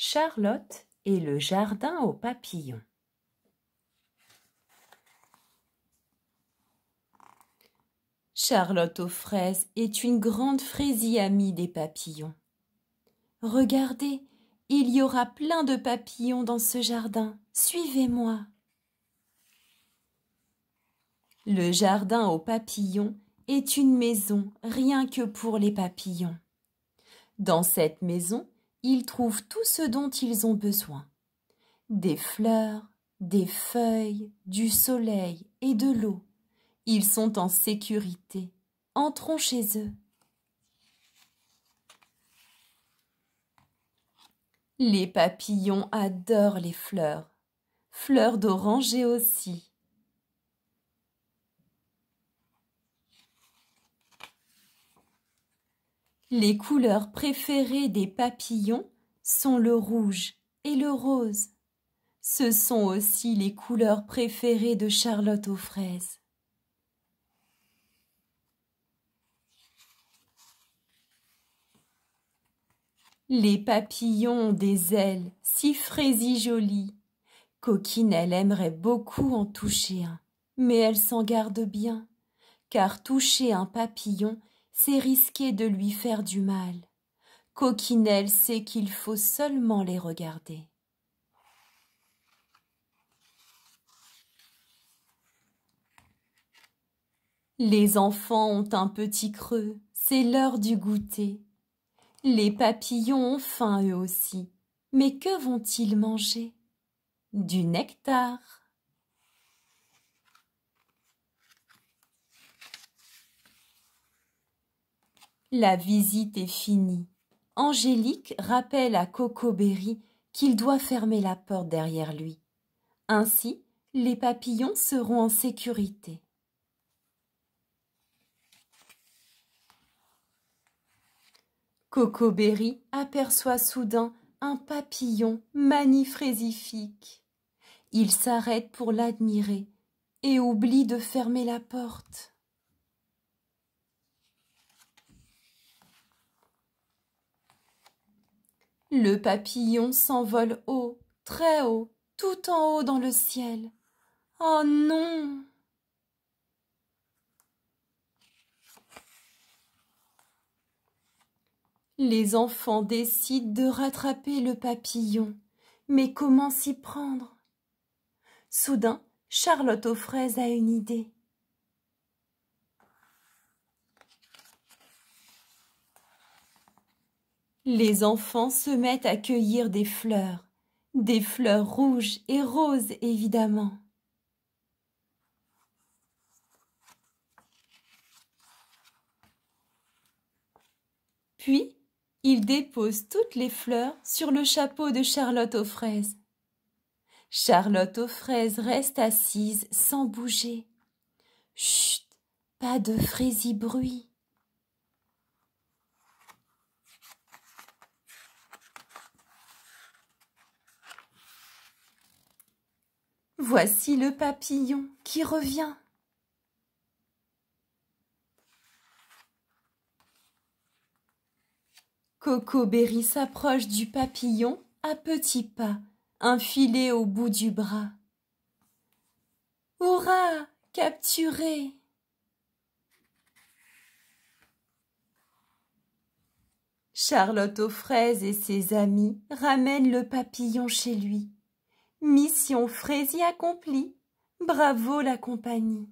Charlotte et le jardin aux papillons. Charlotte aux fraises est une grande fraisie amie des papillons. Regardez, il y aura plein de papillons dans ce jardin. Suivez-moi. Le jardin aux papillons est une maison rien que pour les papillons. Dans cette maison, ils trouvent tout ce dont ils ont besoin. Des fleurs, des feuilles, du soleil et de l'eau. Ils sont en sécurité. Entrons chez eux. Les papillons adorent les fleurs, fleurs d'oranger aussi. Les couleurs préférées des papillons sont le rouge et le rose. Ce sont aussi les couleurs préférées de Charlotte aux fraises. Les papillons ont des ailes si fraisies jolies. Coquine, elle aimerait beaucoup en toucher un, mais elle s'en garde bien, car toucher un papillon, c'est risquer de lui faire du mal. Coquinelle sait qu'il faut seulement les regarder. Les enfants ont un petit creux, c'est l'heure du goûter. Les papillons ont faim eux aussi, mais que vont-ils manger Du nectar. La visite est finie. Angélique rappelle à Coco Berry qu'il doit fermer la porte derrière lui. Ainsi, les papillons seront en sécurité. Coco Berry aperçoit soudain un papillon manifrésifique. Il s'arrête pour l'admirer et oublie de fermer la porte. Le papillon s'envole haut, très haut, tout en haut dans le ciel. Oh non Les enfants décident de rattraper le papillon. Mais comment s'y prendre Soudain, Charlotte aux fraises a une idée. Les enfants se mettent à cueillir des fleurs, des fleurs rouges et roses évidemment. Puis, ils déposent toutes les fleurs sur le chapeau de Charlotte aux fraises. Charlotte aux fraises reste assise sans bouger. Chut, pas de frésis bruit. Voici le papillon qui revient. Coco Berry s'approche du papillon à petits pas, un filet au bout du bras. Hourra Capturé Charlotte aux fraises et ses amis ramènent le papillon chez lui. Mission fraisie accomplie. Bravo la compagnie.